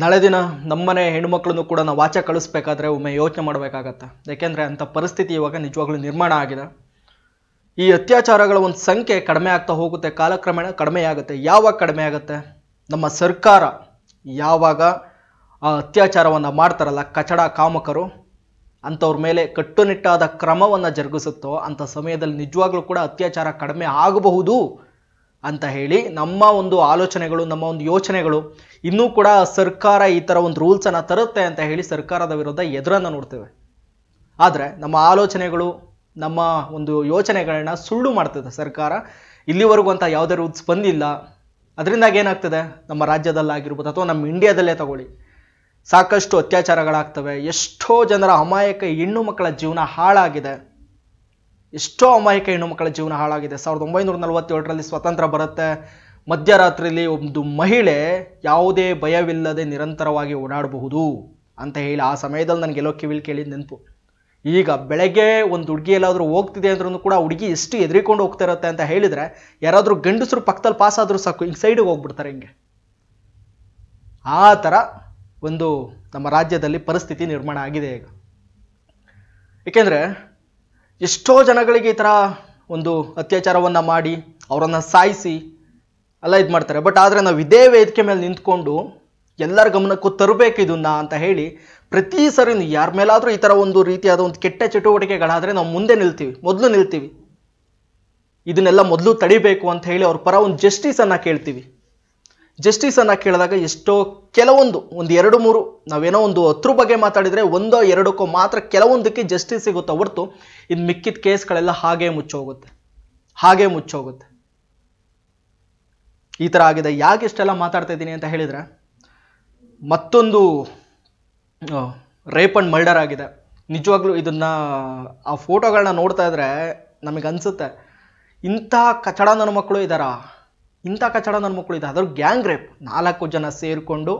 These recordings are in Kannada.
ನಾಳೆ ದಿನ ನಮ್ಮನೆ ಹೆಣ್ಣುಮಕ್ಳನ್ನು ಕೂಡ ನಾವು ವಾಚ ಕಳಿಸ್ಬೇಕಾದ್ರೆ ಒಮ್ಮೆ ಯೋಚನೆ ಮಾಡಬೇಕಾಗತ್ತೆ ಯಾಕೆಂದರೆ ಅಂಥ ಪರಿಸ್ಥಿತಿ ಇವಾಗ ನಿಜವಾಗ್ಲೂ ನಿರ್ಮಾಣ ಆಗಿದೆ ಈ ಅತ್ಯಾಚಾರಗಳ ಒಂದು ಸಂಖ್ಯೆ ಕಡಿಮೆ ಆಗ್ತಾ ಹೋಗುತ್ತೆ ಕಾಲಕ್ರಮೇಣ ಕಡಿಮೆ ಆಗುತ್ತೆ ಯಾವಾಗ ಕಡಿಮೆ ಆಗುತ್ತೆ ನಮ್ಮ ಸರ್ಕಾರ ಯಾವಾಗ ಆ ಅತ್ಯಾಚಾರವನ್ನು ಮಾಡ್ತಾರಲ್ಲ ಕಚಡ ಕಾಮಕರು ಅಂಥವ್ರ ಮೇಲೆ ಕಟ್ಟುನಿಟ್ಟಾದ ಕ್ರಮವನ್ನು ಜರುಗಿಸುತ್ತೋ ಅಂಥ ಸಮಯದಲ್ಲಿ ನಿಜವಾಗ್ಲೂ ಕೂಡ ಅತ್ಯಾಚಾರ ಕಡಿಮೆ ಆಗಬಹುದು ಅಂತ ಹೇಳಿ ನಮ್ಮ ಒಂದು ಆಲೋಚನೆಗಳು ನಮ್ಮ ಒಂದು ಯೋಚನೆಗಳು ಇನ್ನೂ ಕೂಡ ಸರ್ಕಾರ ಈ ಥರ ಒಂದು ರೂಲ್ಸನ್ನು ತರುತ್ತೆ ಅಂತ ಹೇಳಿ ಸರ್ಕಾರದ ವಿರುದ್ಧ ಎದುರನ್ನು ನೋಡ್ತೇವೆ ಆದರೆ ನಮ್ಮ ಆಲೋಚನೆಗಳು ನಮ್ಮ ಒಂದು ಯೋಚನೆಗಳನ್ನ ಸುಳ್ಳು ಮಾಡ್ತದೆ ಸರ್ಕಾರ ಇಲ್ಲಿವರೆಗೂ ಅಂತ ಯಾವುದೇ ರೂಲ್ಸ್ ಬಂದಿಲ್ಲ ಅದರಿಂದಾಗಿ ಏನಾಗ್ತದೆ ನಮ್ಮ ರಾಜ್ಯದಲ್ಲಾಗಿರ್ಬೋದು ಅಥವಾ ನಮ್ಮ ಇಂಡಿಯಾದಲ್ಲೇ ತಗೊಳ್ಳಿ ಸಾಕಷ್ಟು ಅತ್ಯಾಚಾರಗಳಾಗ್ತವೆ ಎಷ್ಟೋ ಜನರ ಅಮಾಯಕ ಹೆಣ್ಣು ಮಕ್ಕಳ ಜೀವನ ಹಾಳಾಗಿದೆ ಎಷ್ಟೋ ಅಮಾಯಕ ಹೆಣ್ಣು ಮಕ್ಕಳ ಜೀವನ ಹಾಳಾಗಿದೆ ಸಾವಿರದ ಒಂಬೈನೂರ ನಲವತ್ತೇಳರಲ್ಲಿ ಸ್ವಾತಂತ್ರ್ಯ ಬರುತ್ತೆ ಮಧ್ಯರಾತ್ರಿಯಲ್ಲಿ ಒಂದು ಮಹಿಳೆ ಯಾವುದೇ ಭಯವಿಲ್ಲದೆ ನಿರಂತರವಾಗಿ ಓಡಾಡಬಹುದು ಅಂತ ಹೇಳಿ ಆ ಸಮಯದಲ್ಲಿ ನನಗೆ ಎಲ್ಲೋ ಕಿವಿಲ್ ಕೇಳಿದ ನೆನಪು ಈಗ ಬೆಳಗ್ಗೆ ಒಂದು ಹುಡುಗಿ ಎಲ್ಲಾದರೂ ಹೋಗ್ತಿದೆ ಅಂದ್ರೂ ಕೂಡ ಹುಡುಗಿ ಎಷ್ಟು ಎದ್ರಿಕೊಂಡು ಹೋಗ್ತಾ ಇರುತ್ತೆ ಅಂತ ಹೇಳಿದರೆ ಯಾರಾದರೂ ಗಂಡಸರು ಪಕ್ಕದಲ್ಲಿ ಪಾಸ್ ಆದರೂ ಸಾಕು ಹಿಂಗೆ ಸೈಡಿಗೆ ಹೋಗ್ಬಿಡ್ತಾರೆ ಹಿಂಗೆ ಆ ಥರ ಒಂದು ನಮ್ಮ ರಾಜ್ಯದಲ್ಲಿ ಪರಿಸ್ಥಿತಿ ನಿರ್ಮಾಣ ಆಗಿದೆ ಈಗ ಏಕೆಂದರೆ ಎಷ್ಟೋ ಜನಗಳಿಗೆ ಈ ಥರ ಒಂದು ಅತ್ಯಾಚಾರವನ್ನು ಮಾಡಿ ಅವರನ್ನು ಸಾಯಿಸಿ ಎಲ್ಲ ಇದು ಮಾಡ್ತಾರೆ ಬಟ್ ಆದರೆ ನಾವು ಇದೇ ವೇದಿಕೆ ಮೇಲೆ ನಿಂತ್ಕೊಂಡು ಎಲ್ಲರ ಗಮನಕ್ಕೂ ತರಬೇಕು ಇದನ್ನ ಅಂತ ಹೇಳಿ ಪ್ರತಿ ಸರಿ ಯಾರ ಮೇಲಾದರೂ ಈ ಥರ ಒಂದು ರೀತಿಯಾದ ಒಂದು ಕೆಟ್ಟ ಚಟುವಟಿಕೆಗಳಾದರೆ ನಾವು ಮುಂದೆ ನಿಲ್ತೀವಿ ಮೊದಲು ನಿಲ್ತೀವಿ ಇದನ್ನೆಲ್ಲ ಮೊದಲು ತಡಿಬೇಕು ಅಂತ ಹೇಳಿ ಅವ್ರ ಪರ ಒಂದು ಜಸ್ಟಿಸನ್ನು ಕೇಳ್ತೀವಿ ಜಸ್ಟಿಸ್ ಅನ್ನ ಕೇಳಿದಾಗ ಎಷ್ಟೋ ಕೆಲವೊಂದು ಒಂದು ಎರಡು ಮೂರು ನಾವೇನೋ ಒಂದು ಹತ್ರ ಬಗ್ಗೆ ಮಾತಾಡಿದರೆ ಒಂದೋ ಎರಡಕ್ಕೋ ಮಾತ್ರ ಕೆಲವೊಂದಕ್ಕೆ ಜಸ್ಟಿಸ್ ಸಿಗುತ್ತೆ ಹೊರತು ಇನ್ನು ಮಿಕ್ಕಿದ ಕೇಸ್ಗಳೆಲ್ಲ ಹಾಗೆ ಮುಚ್ಚೋಗುತ್ತೆ ಹಾಗೆ ಮುಚ್ಚೋಗುತ್ತೆ ಈ ಥರ ಆಗಿದೆ ಯಾಕೆ ಇಷ್ಟೆಲ್ಲ ಮಾತಾಡ್ತಾ ಇದ್ದೀನಿ ಅಂತ ಹೇಳಿದರೆ ಮತ್ತೊಂದು ರೇಪ್ ಆ್ಯಂಡ್ ಮರ್ಡರ್ ಆಗಿದೆ ನಿಜವಾಗ್ಲೂ ಇದನ್ನು ಆ ಫೋಟೋಗಳನ್ನ ನೋಡ್ತಾ ಇದ್ರೆ ನಮಗೆ ಅನಿಸುತ್ತೆ ಇಂಥ ಕಚಡ ನನ್ನ ಮಕ್ಕಳು ಇದ್ದಾರಾ ಇಂಥ ಕಚಡ ನನ್ನ ಮಕ್ಕಳಿದೆ ಅದರ ಗ್ಯಾಂಗ್ ರೇಪ್ ನಾಲ್ಕು ಜನ ಸೇರಿಕೊಂಡು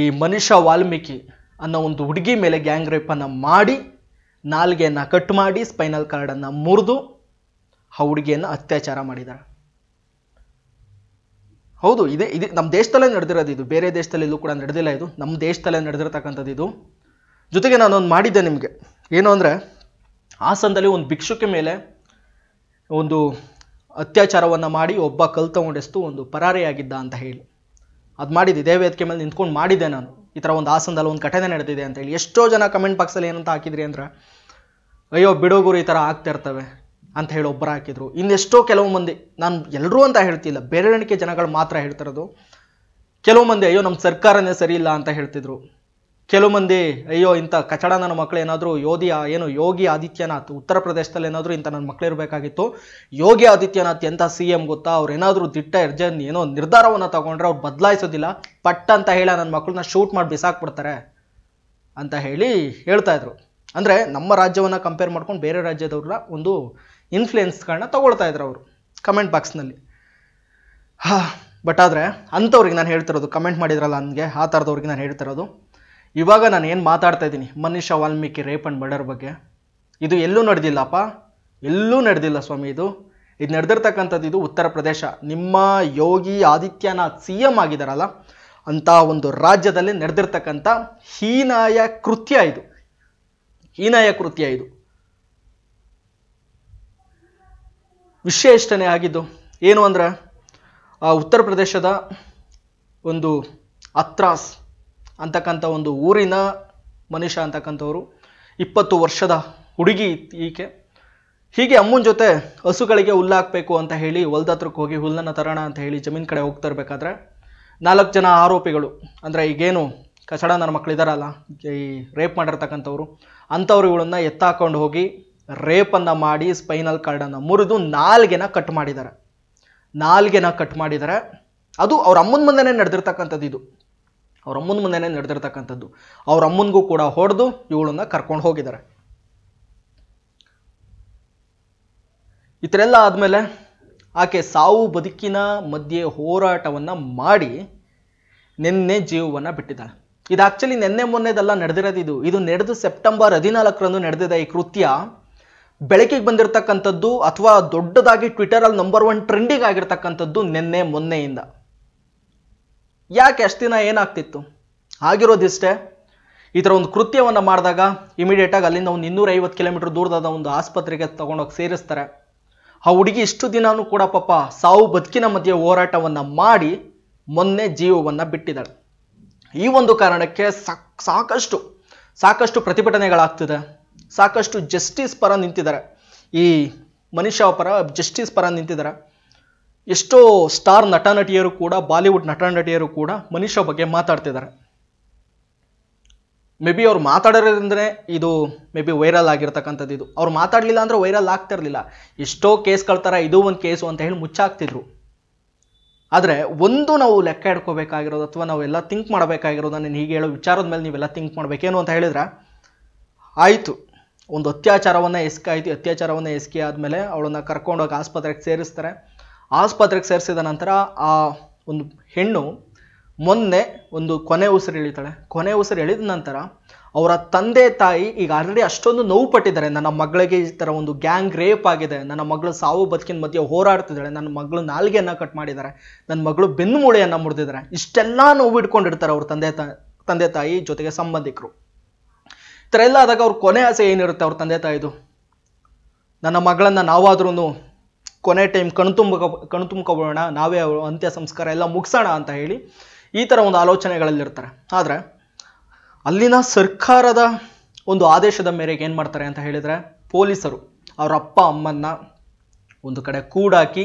ಈ ಮನುಷ್ಯ ವಾಲ್ಮೀಕಿ ಅನ್ನೋ ಒಂದು ಹುಡುಗಿ ಮೇಲೆ ಗ್ಯಾಂಗ್ ರೇಪನ್ನು ಮಾಡಿ ನಾಲ್ಗೆಯನ್ನು ಕಟ್ ಮಾಡಿ ಸ್ಪೈನಲ್ ಕಾರ್ಡನ್ನು ಮುರಿದು ಆ ಹುಡುಗಿಯನ್ನು ಅತ್ಯಾಚಾರ ಮಾಡಿದ್ದಾರೆ ಹೌದು ಇದೇ ಇದು ನಮ್ಮ ದೇಶದಲ್ಲೇ ನಡೆದಿರೋದು ಇದು ಬೇರೆ ದೇಶದಲ್ಲಿಲ್ಲೂ ಕೂಡ ನಡೆದಿಲ್ಲ ಇದು ನಮ್ಮ ದೇಶದಲ್ಲೇ ನಡೆದಿರತಕ್ಕಂಥದ್ದು ಇದು ಜೊತೆಗೆ ನಾನೊಂದು ಮಾಡಿದ್ದೆ ನಿಮಗೆ ಏನು ಅಂದರೆ ಹಾಸನದಲ್ಲಿ ಒಂದು ಭಿಕ್ಷುಕಿ ಮೇಲೆ ಒಂದು ಅತ್ಯಾಚಾರವನ್ನು ಮಾಡಿ ಒಬ್ಬ ಕಲ್ ತಗೊಂಡೆಸ್ತು ಒಂದು ಪರಾರಿಯಾಗಿದ್ದ ಅಂತ ಹೇಳಿ ಅದು ಮಾಡಿದ್ದೆ ದೇವೇದಿಕೆ ಮೇಲೆ ನಿಂತ್ಕೊಂಡು ಮಾಡಿದ್ದೆ ನಾನು ಈ ಥರ ಒಂದು ಆಸನದಲ್ಲಿ ಒಂದು ಘಟನೆ ನಡೆದಿದೆ ಅಂತ ಹೇಳಿ ಎಷ್ಟೋ ಜನ ಕಮೆಂಟ್ ಬಾಕ್ಸಲ್ಲಿ ಏನಂತ ಹಾಕಿದ್ರಿ ಅಂದ್ರೆ ಅಯ್ಯೋ ಬಿಡೋಗುರು ಈ ಥರ ಇರ್ತವೆ ಅಂತ ಹೇಳಿ ಒಬ್ಬರು ಹಾಕಿದ್ರು ಇನ್ನೆಷ್ಟೋ ಕೆಲವು ಮಂದಿ ನಾನು ಎಲ್ಲರೂ ಅಂತ ಹೇಳ್ತಿಲ್ಲ ಬೇರೆಣಿಕೆ ಜನಗಳು ಮಾತ್ರ ಹೇಳ್ತಿರೋದು ಕೆಲವು ಮಂದಿ ಅಯ್ಯೋ ನಮ್ಮ ಸರ್ಕಾರನೇ ಸರಿ ಇಲ್ಲ ಅಂತ ಹೇಳ್ತಿದ್ರು ಕೆಲವು ಮಂದಿ ಅಯ್ಯೋ ಇಂಥ ಕಚಡ ನನ್ನ ಮಕ್ಕಳು ಏನಾದರೂ ಯೋಧಿ ಏನು ಯೋಗಿ ಆದಿತ್ಯನಾಥ್ ಉತ್ತರ ಪ್ರದೇಶದಲ್ಲಿ ಏನಾದರೂ ಇಂಥ ನನ್ನ ಮಕ್ಕಳು ಇರಬೇಕಾಗಿತ್ತು ಯೋಗಿ ಆದಿತ್ಯನಾಥ್ ಎಂಥ ಸಿ ಎಂ ಗೊತ್ತಾ ಅವ್ರು ಏನಾದರೂ ದಿಟ್ಟ ಎರ್ಜನ್ ಏನೋ ನಿರ್ಧಾರವನ್ನು ತಗೊಂಡ್ರೆ ಅವ್ರು ಬದಲಾಯಿಸೋದಿಲ್ಲ ಪಟ್ ಅಂತ ಹೇಳಿ ನನ್ನ ಮಕ್ಕಳನ್ನ ಶೂಟ್ ಮಾಡಿ ಬಿಸಾಕ್ಬಿಡ್ತಾರೆ ಅಂತ ಹೇಳಿ ಹೇಳ್ತಾ ಇದ್ರು ಅಂದರೆ ನಮ್ಮ ರಾಜ್ಯವನ್ನು ಕಂಪೇರ್ ಮಾಡ್ಕೊಂಡು ಬೇರೆ ರಾಜ್ಯದವ್ರ ಒಂದು ಇನ್ಫ್ಲುಯೆನ್ಸ್ಗಳನ್ನ ತಗೊಳ್ತಾ ಇದ್ರು ಅವರು ಕಮೆಂಟ್ ಬಾಕ್ಸ್ನಲ್ಲಿ ಹಾ ಬಟ್ ಆದರೆ ಅಂಥವ್ರಿಗೆ ನಾನು ಹೇಳ್ತಿರೋದು ಕಮೆಂಟ್ ಮಾಡಿದ್ರಲ್ಲ ನನಗೆ ಆ ಥರದವ್ರಿಗೆ ನಾನು ಹೇಳ್ತಿರೋದು ಇವಾಗ ನಾನು ಏನು ಮಾತಾಡ್ತಾ ಇದ್ದೀನಿ Manisha Valmiki rape and murder ಬಗ್ಗೆ ಇದು ಎಲ್ಲೂ ನಡೆದಿಲ್ಲಪ್ಪ ಎಲ್ಲೂ ನಡೆದಿಲ್ಲ ಸ್ವಾಮಿ ಇದು ಇದು ನಡೆದಿರ್ತಕ್ಕಂಥದ್ದು ಇದು ಉತ್ತರ ಪ್ರದೇಶ ನಿಮ್ಮ ಯೋಗಿ ಆದಿತ್ಯನಾಥ್ ಸಿ ಎಂ ಆಗಿದ್ದಾರಲ್ಲ ಅಂತ ಒಂದು ರಾಜ್ಯದಲ್ಲಿ ನಡೆದಿರ್ತಕ್ಕಂಥ ಹೀನಾಯ ಕೃತ್ಯ ಇದು ಹೀನಾಯ ಕೃತ್ಯ ಇದು ವಿಷಯ ಇಷ್ಟನೇ ಆಗಿದ್ದು ಏನು ಅಂದರೆ ಉತ್ತರ ಪ್ರದೇಶದ ಒಂದು ಅತ್ರಾಸ್ ಅಂತಕ್ಕಂಥ ಒಂದು ಊರಿನ ಮನುಷ್ಯ ಅಂತಕ್ಕಂಥವ್ರು ಇಪ್ಪತ್ತು ವರ್ಷದ ಹುಡುಗಿ ಈಕೆ ಹೀಗೆ ಅಮ್ಮನ ಜೊತೆ ಹಸುಗಳಿಗೆ ಹುಲ್ಲಾಕ್ಬೇಕು ಅಂತ ಹೇಳಿ ಹೊಲ್ದತ್ರಕ್ಕೆ ಹೋಗಿ ಹುಲ್ಲನ್ನು ತರೋಣ ಅಂತ ಹೇಳಿ ಜಮೀನು ಕಡೆ ಹೋಗ್ತಾ ಇರಬೇಕಾದ್ರೆ ನಾಲ್ಕು ಜನ ಆರೋಪಿಗಳು ಅಂದರೆ ಈಗೇನು ಕಸಡ ನನ್ನ ಮಕ್ಕಳಿದಾರಲ್ಲ ಈ ರೇಪ್ ಮಾಡಿರ್ತಕ್ಕಂಥವ್ರು ಅಂಥವ್ರು ಇವಳನ್ನ ಎತ್ತಾಕೊಂಡು ಹೋಗಿ ರೇಪನ್ನು ಮಾಡಿ ಸ್ಪೈನಲ್ ಕಾರ್ಡನ್ನು ಮುರಿದು ನಾಲ್ಗೆನ ಕಟ್ ಮಾಡಿದ್ದಾರೆ ನಾಲ್ಗೆನ ಕಟ್ ಮಾಡಿದ್ದಾರೆ ಅದು ಅವ್ರ ಅಮ್ಮನ ಮುಂದೆನೇ ನಡೆದಿರ್ತಕ್ಕಂಥದ್ದು ಇದು ಅವ್ರ ಅಮ್ಮನ ಮುಂದೆನೇ ನಡೆದಿರ್ತಕ್ಕಂಥದ್ದು ಅವ್ರ ಅಮ್ಮನಿಗೂ ಕೂಡ ಹೊಡೆದು ಇವಳನ್ನ ಕರ್ಕೊಂಡು ಹೋಗಿದ್ದಾರೆ ಈ ಥರ ಎಲ್ಲ ಆದಮೇಲೆ ಆಕೆ ಸಾವು ಬದುಕಿನ ಮಧ್ಯೆ ಹೋರಾಟವನ್ನು ಮಾಡಿ ನಿನ್ನೆ ಜೀವವನ್ನು ಬಿಟ್ಟಿದ್ದಾಳೆ ಇದು ಆ್ಯಕ್ಚುಲಿ ನಿನ್ನೆ ಮೊನ್ನೆದೆಲ್ಲ ನಡೆದಿರೋದು ಇದು ಇದು ನಡೆದು ಸೆಪ್ಟೆಂಬರ್ ಹದಿನಾಲ್ಕರಂದು ನಡೆದಿದೆ ಈ ಕೃತ್ಯ ಬೆಳಕಿಗೆ ಬಂದಿರತಕ್ಕಂಥದ್ದು ಅಥವಾ ದೊಡ್ಡದಾಗಿ ಟ್ವಿಟರಲ್ಲಿ ನಂಬರ್ ಒನ್ ಟ್ರೆಂಡಿಂಗ್ ಆಗಿರ್ತಕ್ಕಂಥದ್ದು ನಿನ್ನೆ ಮೊನ್ನೆಯಿಂದ ಯಾಕೆ ಅಷ್ಟು ದಿನ ಏನಾಗ್ತಿತ್ತು ಆಗಿರೋದಿಷ್ಟೇ ಈ ಥರ ಒಂದು ಕೃತ್ಯವನ್ನು ಮಾಡಿದಾಗ ಇಮಿಡಿಯೇಟಾಗಿ ಅಲ್ಲಿಂದ ಒಂದು ಐವತ್ತು ಕಿಲೋಮೀಟ್ರ್ ದೂರದಾದ ಒಂದು ಆಸ್ಪತ್ರೆಗೆ ತಗೊಂಡೋಗಿ ಸೇರಿಸ್ತಾರೆ ಆ ಹುಡುಗಿ ಇಷ್ಟು ದಿನವೂ ಕೂಡ ಪಾಪ ಸಾವು ಬದುಕಿನ ಮಧ್ಯೆ ಹೋರಾಟವನ್ನು ಮಾಡಿ ಮೊನ್ನೆ ಜೀವವನ್ನು ಬಿಟ್ಟಿದ್ದಾಳೆ ಈ ಒಂದು ಕಾರಣಕ್ಕೆ ಸಾಕಷ್ಟು ಸಾಕಷ್ಟು ಪ್ರತಿಭಟನೆಗಳಾಗ್ತಿದೆ ಸಾಕಷ್ಟು ಜಸ್ಟಿಸ್ ಪರ ನಿಂತಿದ್ದಾರೆ ಈ ಮನುಷ್ಯ ಪರ ಜಸ್ಟಿಸ್ ಪರ ನಿಂತಿದ್ದಾರೆ ಎಷ್ಟೋ ಸ್ಟಾರ್ ನಟ ನಟಿಯರು ಕೂಡ ಬಾಲಿವುಡ್ ನಟ ನಟಿಯರು ಕೂಡ ಮನುಷ್ಯ ಬಗ್ಗೆ ಮಾತಾಡ್ತಿದ್ದಾರೆ ಮೇ ಬಿ ಅವ್ರು ಮಾತಾಡೋದ್ರಿಂದನೇ ಇದು ಮೇ ಬಿ ವೈರಲ್ ಆಗಿರ್ತಕ್ಕಂಥದ್ದು ಇದು ಅವ್ರು ಮಾತಾಡಲಿಲ್ಲ ಅಂದರೆ ವೈರಲ್ ಆಗ್ತಿರಲಿಲ್ಲ ಎಷ್ಟೋ ಕೇಸ್ ಕಳ್ತಾರೆ ಇದು ಒಂದು ಕೇಸು ಅಂತ ಹೇಳಿ ಮುಚ್ಚಾಕ್ತಿದ್ರು ಆದರೆ ಒಂದು ನಾವು ಲೆಕ್ಕ ಇಡ್ಕೋಬೇಕಾಗಿರೋದು ಅಥವಾ ನಾವೆಲ್ಲ ಥಿಂಕ್ ಮಾಡಬೇಕಾಗಿರೋದು ನಾನು ಹೀಗೆ ಹೇಳೋ ವಿಚಾರದ ಮೇಲೆ ನೀವೆಲ್ಲ ಥಿಂಕ್ ಮಾಡಬೇಕೇನು ಅಂತ ಹೇಳಿದ್ರೆ ಆಯಿತು ಒಂದು ಅತ್ಯಾಚಾರವನ್ನು ಎಸ್ಕಾಯಿತು ಅತ್ಯಾಚಾರವನ್ನು ಎಸ್ಕಿ ಆದಮೇಲೆ ಅವಳನ್ನು ಕರ್ಕೊಂಡೋಗಿ ಆಸ್ಪತ್ರೆಗೆ ಸೇರಿಸ್ತಾರೆ ಆಸ್ಪತ್ರೆಗೆ ಸೇರಿಸಿದ ನಂತರ ಆ ಒಂದು ಹೆಣ್ಣು ಮೊನ್ನೆ ಒಂದು ಕೊನೆ ಉಸಿರು ಎಳಿತಾಳೆ ಕೊನೆ ಉಸಿರು ಎಳಿದ ನಂತರ ಅವರ ತಂದೆ ತಾಯಿ ಈಗ ಆಲ್ರೆಡಿ ಅಷ್ಟೊಂದು ನೋವು ಪಟ್ಟಿದ್ದಾರೆ ನನ್ನ ಮಗಳಿಗೆ ಈ ಥರ ಒಂದು ಗ್ಯಾಂಗ್ ರೇಪ್ ಆಗಿದೆ ನನ್ನ ಮಗಳು ಸಾವು ಬದುಕಿನ ಮಧ್ಯೆ ಹೋರಾಡ್ತಿದ್ದಾಳೆ ನನ್ನ ಮಗಳು ನಾಲ್ಗೆಯನ್ನು ಕಟ್ ಮಾಡಿದ್ದಾರೆ ನನ್ನ ಮಗಳು ಬೆನ್ನು ಮೂಳೆಯನ್ನು ಮುರಿದಿದ್ದಾರೆ ಇಷ್ಟೆಲ್ಲ ನೋವು ಇಟ್ಕೊಂಡಿರ್ತಾರೆ ಅವ್ರ ತಂದೆ ತಾಯಿ ತಂದೆ ತಾಯಿ ಜೊತೆಗೆ ಸಂಬಂಧಿಕರು ಈ ಥರ ಎಲ್ಲ ಆದಾಗ ಅವ್ರ ಕೊನೆ ಆಸೆ ಏನಿರುತ್ತೆ ಅವ್ರ ತಂದೆ ತಾಯಿದು ನನ್ನ ಮಗಳನ್ನು ನಾವಾದ್ರೂ ಕೊನೆ ಟೈಮ್ ಕಣ್ತುಂಬ ಕಣ್ತುಂಬ್ಕೊಬೋಣ ನಾವೇ ಅಂತ್ಯ ಸಂಸ್ಕಾರ ಎಲ್ಲ ಮುಗಿಸೋಣ ಅಂತ ಹೇಳಿ ಈ ಥರ ಒಂದು ಆಲೋಚನೆಗಳಲ್ಲಿರ್ತಾರೆ ಆದರೆ ಅಲ್ಲಿನ ಸರ್ಕಾರದ ಒಂದು ಆದೇಶದ ಮೇರೆಗೆ ಏನು ಮಾಡ್ತಾರೆ ಅಂತ ಹೇಳಿದರೆ ಪೊಲೀಸರು ಅವರ ಅಪ್ಪ ಅಮ್ಮನ್ನ ಒಂದು ಕಡೆ ಕೂಡಾಕಿ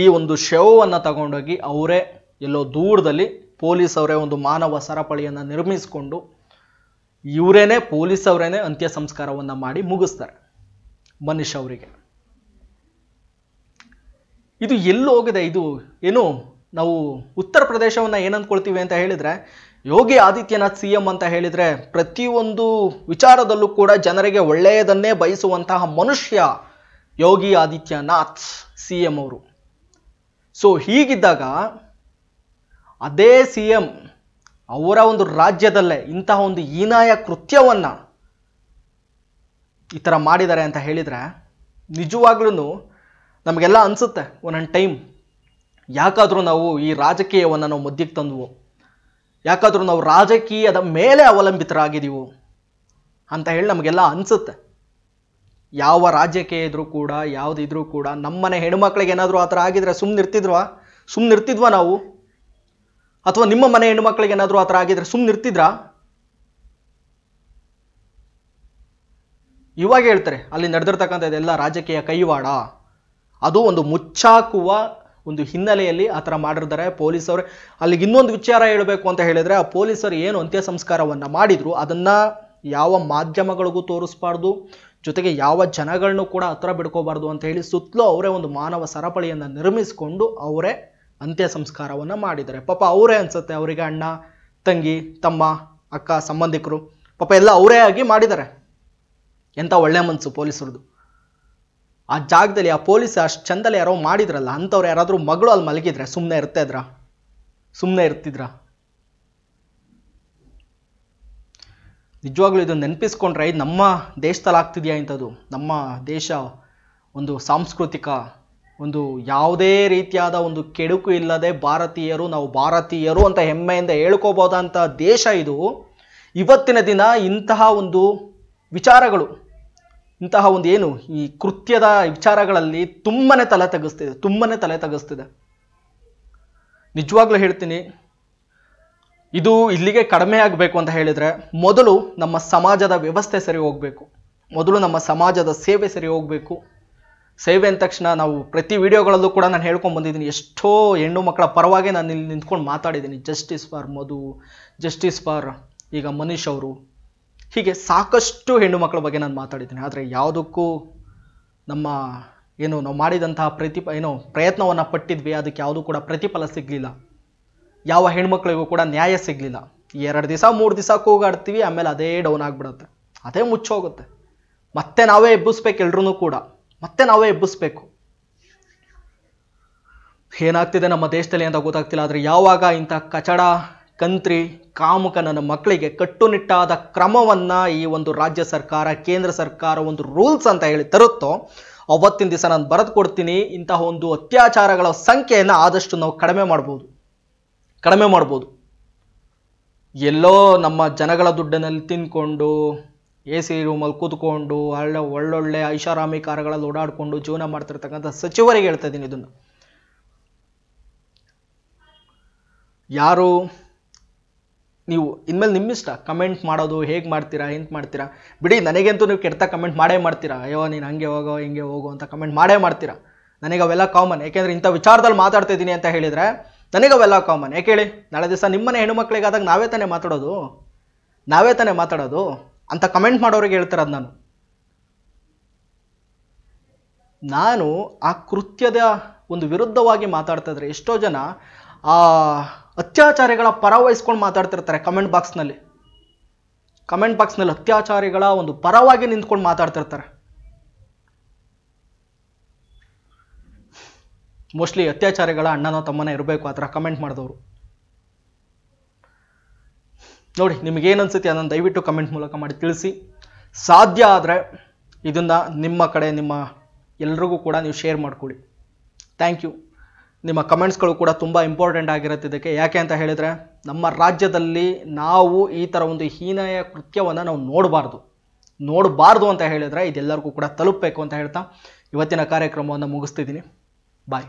ಈ ಒಂದು ಶವವನ್ನು ತಗೊಂಡೋಗಿ ಅವರೇ ಎಲ್ಲೋ ದೂರದಲ್ಲಿ ಪೊಲೀಸವರೇ ಒಂದು ಮಾನವ ಸರಪಳಿಯನ್ನು ನಿರ್ಮಿಸಿಕೊಂಡು ಇವರೇನೇ ಪೊಲೀಸ್ ಅಂತ್ಯ ಸಂಸ್ಕಾರವನ್ನು ಮಾಡಿ ಮುಗಿಸ್ತಾರೆ ಮನುಷ್ಯ ಅವರಿಗೆ ಇದು ಎಲ್ಲಿ ಹೋಗಿದೆ ಇದು ಏನು ನಾವು ಉತ್ತರ ಪ್ರದೇಶವನ್ನು ಏನಂದ್ಕೊಳ್ತೀವಿ ಅಂತ ಹೇಳಿದರೆ ಯೋಗಿ ಆದಿತ್ಯನಾಥ್ ಸಿ ಎಂ ಅಂತ ಹೇಳಿದರೆ ಪ್ರತಿಯೊಂದು ವಿಚಾರದಲ್ಲೂ ಕೂಡ ಜನರಿಗೆ ಒಳ್ಳೆಯದನ್ನೇ ಬಯಸುವಂತಹ ಮನುಷ್ಯ ಯೋಗಿ ಆದಿತ್ಯನಾಥ್ ಸಿ ಎಂ ಅವರು ಸೊ ಹೀಗಿದ್ದಾಗ ಅದೇ ಸಿ ಎಂ ಅವರ ಒಂದು ರಾಜ್ಯದಲ್ಲೇ ಇಂತಹ ಒಂದು ಹೀನಾಯ ಕೃತ್ಯವನ್ನು ಈ ಥರ ಮಾಡಿದ್ದಾರೆ ಅಂತ ಹೇಳಿದರೆ ನಿಜವಾಗ್ಲೂ ನಮಗೆಲ್ಲ ಅನಿಸುತ್ತೆ ಒಂದೊಂದು ಟೈಮ್ ಯಾಕಾದರೂ ನಾವು ಈ ರಾಜಕೀಯವನ್ನು ನಾವು ಮಧ್ಯಕ್ಕೆ ತಂದವು ಯಾಕಾದರೂ ನಾವು ರಾಜಕೀಯದ ಮೇಲೆ ಅವಲಂಬಿತರಾಗಿದ್ದೀವು ಅಂತ ಹೇಳಿ ನಮಗೆಲ್ಲ ಅನಿಸುತ್ತೆ ಯಾವ ರಾಜಕೀಯ ಇದ್ರೂ ಕೂಡ ಯಾವುದಿದ್ರೂ ಕೂಡ ನಮ್ಮನೆ ಹೆಣ್ಮಕ್ಳಿಗೆ ಏನಾದರೂ ಆ ಥರ ಆಗಿದ್ರೆ ಸುಮ್ಮನೆ ಇರ್ತಿದ್ವಾ ಸುಮ್ಮನೆ ಇರ್ತಿದ್ವಾ ನಾವು ಅಥವಾ ನಿಮ್ಮ ಮನೆ ಹೆಣ್ಮಕ್ಳಿಗೆ ಏನಾದರೂ ಆ ಥರ ಆಗಿದ್ರೆ ಸುಮ್ಮನೆ ಇವಾಗ ಹೇಳ್ತಾರೆ ಅಲ್ಲಿ ಇದೆಲ್ಲ ರಾಜಕೀಯ ಕೈವಾಡ ಅದು ಒಂದು ಮುಚ್ಚಾಕುವ ಒಂದು ಹಿನ್ನೆಲೆಯಲ್ಲಿ ಆ ಥರ ಮಾಡಿರ್ತಾರೆ ಪೊಲೀಸರು ಅಲ್ಲಿಗೆ ಇನ್ನೊಂದು ವಿಚಾರ ಹೇಳಬೇಕು ಅಂತ ಹೇಳಿದರೆ ಆ ಪೊಲೀಸರು ಏನು ಅಂತ್ಯ ಸಂಸ್ಕಾರವನ್ನು ಮಾಡಿದ್ರು ಅದನ್ನು ಯಾವ ಮಾಧ್ಯಮಗಳಿಗೂ ತೋರಿಸ್ಬಾರ್ದು ಜೊತೆಗೆ ಯಾವ ಜನಗಳನ್ನೂ ಕೂಡ ಹತ್ರ ಬಿಡ್ಕೋಬಾರ್ದು ಅಂತ ಹೇಳಿ ಸುತ್ತಲೂ ಅವರೇ ಒಂದು ಮಾನವ ಸರಪಳಿಯನ್ನು ನಿರ್ಮಿಸಿಕೊಂಡು ಅವರೇ ಅಂತ್ಯ ಸಂಸ್ಕಾರವನ್ನು ಮಾಡಿದ್ದಾರೆ ಪಾಪ ಅವರೇ ಅನಿಸುತ್ತೆ ಅವರಿಗೆ ಅಣ್ಣ ತಂಗಿ ತಮ್ಮ ಅಕ್ಕ ಸಂಬಂಧಿಕರು ಪಾಪ ಎಲ್ಲ ಅವರೇ ಆಗಿ ಮಾಡಿದ್ದಾರೆ ಎಂಥ ಒಳ್ಳೆ ಮನಸ್ಸು ಪೊಲೀಸರದು ಆ ಜಾಗದಲ್ಲಿ ಆ ಪೊಲೀಸ್ ಅಷ್ಟು ಚಂದಲ್ಲಿ ಯಾರೋ ಮಾಡಿದ್ರಲ್ಲ ಅಂಥವ್ರು ಯಾರಾದರೂ ಮಗಳು ಅಲ್ಲಿ ಮಲಗಿದ್ರೆ ಸುಮ್ಮನೆ ಇರ್ತಿದ್ರಾ ಸುಮ್ಮನೆ ಇರ್ತಿದ್ರಾ ನಿಜವಾಗ್ಲೂ ಇದನ್ನು ನೆನಪಿಸ್ಕೊಂಡ್ರೆ ಇದು ನಮ್ಮ ದೇಶದಲ್ಲಿ ಆಗ್ತಿದೆಯಾ ಇಂಥದ್ದು ನಮ್ಮ ದೇಶ ಒಂದು ಸಾಂಸ್ಕೃತಿಕ ಒಂದು ಯಾವುದೇ ರೀತಿಯಾದ ಒಂದು ಕೆಡುಕು ಇಲ್ಲದೆ ಭಾರತೀಯರು ನಾವು ಭಾರತೀಯರು ಅಂತ ಹೆಮ್ಮೆಯಿಂದ ಹೇಳ್ಕೋಬೋದಂಥ ದೇಶ ಇದು ಇವತ್ತಿನ ದಿನ ಇಂತಹ ಒಂದು ವಿಚಾರಗಳು ಇಂತಹ ಒಂದು ಏನು ಈ ಕೃತ್ಯದ ವಿಚಾರಗಳಲ್ಲಿ ತುಂಬಾ ತಲೆ ತಗ್ಗಿಸ್ತಿದೆ ತುಂಬಾ ತಲೆ ತಗ್ಗಿಸ್ತಿದೆ ನಿಜವಾಗ್ಲೂ ಹೇಳ್ತೀನಿ ಇದು ಇಲ್ಲಿಗೆ ಕಡಿಮೆ ಆಗಬೇಕು ಅಂತ ಹೇಳಿದರೆ ಮೊದಲು ನಮ್ಮ ಸಮಾಜದ ವ್ಯವಸ್ಥೆ ಸರಿ ಹೋಗಬೇಕು ಮೊದಲು ನಮ್ಮ ಸಮಾಜದ ಸೇವೆ ಸರಿ ಹೋಗಬೇಕು ಸೇವೆ ಅಂದ ತಕ್ಷಣ ನಾವು ಪ್ರತಿ ವಿಡಿಯೋಗಳಲ್ಲೂ ಕೂಡ ನಾನು ಹೇಳ್ಕೊಂಡು ಬಂದಿದ್ದೀನಿ ಎಷ್ಟೋ ಹೆಣ್ಣು ಮಕ್ಕಳ ಪರವಾಗಿ ನಾನು ಇಲ್ಲಿ ನಿಂತ್ಕೊಂಡು ಮಾತಾಡಿದ್ದೀನಿ justice for Madhu justice for ಈಗ ಮನೀಶ್ ಅವರು ಹೀಗೆ ಸಾಕಷ್ಟು ಹೆಣ್ಣು ಮಕ್ಕಳ ಬಗ್ಗೆ ನಾನು ಮಾತಾಡಿದ್ದೀನಿ ಆದರೆ ಯಾವುದಕ್ಕೂ ನಮ್ಮ ಏನು ನಾವು ಮಾಡಿದಂತಹ ಪ್ರತಿಪ ಏನು ಪ್ರಯತ್ನವನ್ನು ಪಟ್ಟಿದ್ವಿ ಅದಕ್ಕೆ ಯಾವುದೂ ಕೂಡ ಪ್ರತಿಫಲ ಸಿಗಲಿಲ್ಲ ಯಾವ ಹೆಣ್ಮಕ್ಳಿಗೂ ಕೂಡ ನ್ಯಾಯ ಸಿಗಲಿಲ್ಲ ಎರಡು ದಿವಸ ಮೂರು ದಿವಸ ಕೂಗಾಡ್ತೀವಿ ಆಮೇಲೆ ಅದೇ ಡೌನ್ ಆಗಿಬಿಡುತ್ತೆ ಅದೇ ಮುಚ್ಚೋಗುತ್ತೆ ಮತ್ತೆ ನಾವೇ ಎಬ್ಬಿಸ್ಬೇಕು ಎಲ್ರೂ ಕೂಡ ಮತ್ತೆ ನಾವೇ ಎಬ್ಬಿಸ್ಬೇಕು ಏನಾಗ್ತಿದೆ ನಮ್ಮ ದೇಶದಲ್ಲಿ ಅಂತ ಗೊತ್ತಾಗ್ತಿಲ್ಲ ಆದರೆ ಯಾವಾಗ ಇಂಥ ಕಚಡ ಕಂತ್ರಿ ಕಾಮಕ ನನ್ನ ಮಕ್ಕಳಿಗೆ ಕಟ್ಟುನಿಟ್ಟಾದ ಕ್ರಮವನ್ನು ಈ ಒಂದು ರಾಜ್ಯ ಸರ್ಕಾರ ಕೇಂದ್ರ ಸರ್ಕಾರ ಒಂದು ರೂಲ್ಸ್ ಅಂತ ಹೇಳಿ ತರುತ್ತೋ ಅವತ್ತಿನ ದಿವಸ ನಾನು ಬರೆದು ಕೊಡ್ತೀನಿ ಇಂತಹ ಒಂದು ಅತ್ಯಾಚಾರಗಳ ಸಂಖ್ಯೆಯನ್ನು ಆದಷ್ಟು ನಾವು ಕಡಿಮೆ ಮಾಡ್ಬೋದು ಕಡಿಮೆ ಮಾಡ್ಬೋದು ಎಲ್ಲೋ ನಮ್ಮ ಜನಗಳ ದುಡ್ಡಿನಲ್ಲಿ ತಿನ್ಕೊಂಡು ಎ ಸಿ ರೂಮಲ್ಲಿ ಕೂತ್ಕೊಂಡು ಒಳ್ಳೆ ಒಳ್ಳೊಳ್ಳೆ ಐಷಾರಾಮಿ ಕಾರಗಳಲ್ಲಿ ಓಡಾಡಿಕೊಂಡು ಜೀವನ ಮಾಡ್ತಿರ್ತಕ್ಕಂಥ ಸಚಿವರಿಗೆ ಹೇಳ್ತಾ ಇದ್ದೀನಿ ಇದನ್ನು ಯಾರು ನೀವು ಇನ್ಮೇಲೆ ಇಷ್ಟ ಕಮೆಂಟ್ ಮಾಡೋದು ಹೇಗೆ ಮಾಡ್ತೀರಾ ಹೆಂಗೆ ಮಾಡ್ತೀರಾ ಬಿಡಿ ನನಗಂತೂ ನೀವು ಕೆಟ್ಟ ಕಮೆಂಟ್ ಮಾಡೇ ಮಾಡ್ತೀರಾ ಅಯ್ಯೋ ನೀನು ಹಂಗೆ ಹೋಗೋ ಹಿಂಗೆ ಹೋಗೋ ಅಂತ ಕಮೆಂಟ್ ಮಾಡೇ ಮಾಡ್ತೀರಾ ನನಗೆ ಅವೆಲ್ಲ ಕಾಮನ್ ಯಾಕೆಂದರೆ ಇಂಥ ವಿಚಾರದಲ್ಲಿ ಮಾತಾಡ್ತಿದ್ದೀನಿ ಅಂತ ಹೇಳಿದರೆ ನನಗೆ ಅವೆಲ್ಲ ಕಾಮನ್ ಯಾಕೆ ಹೇಳಿ ನಾಳೆ ದಿವಸ ನಿಮ್ಮನೆ ಮಕ್ಕಳಿಗಾದಾಗ ನಾವೇ ತಾನೇ ಮಾತಾಡೋದು ನಾವೇ ತಾನೇ ಮಾತಾಡೋದು ಅಂತ ಕಮೆಂಟ್ ಮಾಡೋರಿಗೆ ಹೇಳ್ತಾರದು ನಾನು ನಾನು ಆ ಕೃತ್ಯದ ಒಂದು ವಿರುದ್ಧವಾಗಿ ಮಾತಾಡ್ತಾ ಇದ್ರೆ ಎಷ್ಟೋ ಜನ ಆ ಅತ್ಯಾಚಾರಿಗಳ ಪರ ವಹಿಸ್ಕೊಂಡು ಮಾತಾಡ್ತಿರ್ತಾರೆ ಕಮೆಂಟ್ ಬಾಕ್ಸ್ನಲ್ಲಿ ಕಮೆಂಟ್ ಬಾಕ್ಸ್ನಲ್ಲಿ ಅತ್ಯಾಚಾರಿಗಳ ಒಂದು ಪರವಾಗಿ ನಿಂತ್ಕೊಂಡು ಮಾತಾಡ್ತಿರ್ತಾರೆ ಮೋಸ್ಟ್ಲಿ ಅತ್ಯಾಚಾರಿಗಳ ಅಣ್ಣನೋ ತಮ್ಮನೇ ಇರಬೇಕು ಆ ಥರ ಕಮೆಂಟ್ ಮಾಡಿದವರು ನೋಡಿ ನಿಮಗೇನು ಅನ್ಸುತ್ತೆ ಅದನ್ನು ದಯವಿಟ್ಟು ಕಮೆಂಟ್ ಮೂಲಕ ಮಾಡಿ ತಿಳಿಸಿ ಸಾಧ್ಯ ಆದರೆ ಇದನ್ನು ನಿಮ್ಮ ಕಡೆ ನಿಮ್ಮ ಎಲ್ರಿಗೂ ಕೂಡ ನೀವು ಶೇರ್ ಮಾಡಿಕೊಳ್ಳಿ ಥ್ಯಾಂಕ್ ಯು ನಿಮ್ಮ ಕಮೆಂಟ್ಸ್ಗಳು ಕೂಡ ತುಂಬ ಇಂಪಾರ್ಟೆಂಟ್ ಆಗಿರುತ್ತೆ ಇದಕ್ಕೆ ಯಾಕೆ ಅಂತ ಹೇಳಿದರೆ ನಮ್ಮ ರಾಜ್ಯದಲ್ಲಿ ನಾವು ಈ ಥರ ಒಂದು ಹೀನಾಯ ಕೃತ್ಯವನ್ನು ನಾವು ನೋಡಬಾರ್ದು ನೋಡಬಾರ್ದು ಅಂತ ಹೇಳಿದರೆ ಇದೆಲ್ಲರಿಗೂ ಕೂಡ ತಲುಪಬೇಕು ಅಂತ ಹೇಳ್ತಾ ಇವತ್ತಿನ ಕಾರ್ಯಕ್ರಮವನ್ನು ಮುಗಿಸ್ತಿದ್ದೀನಿ ಬಾಯ್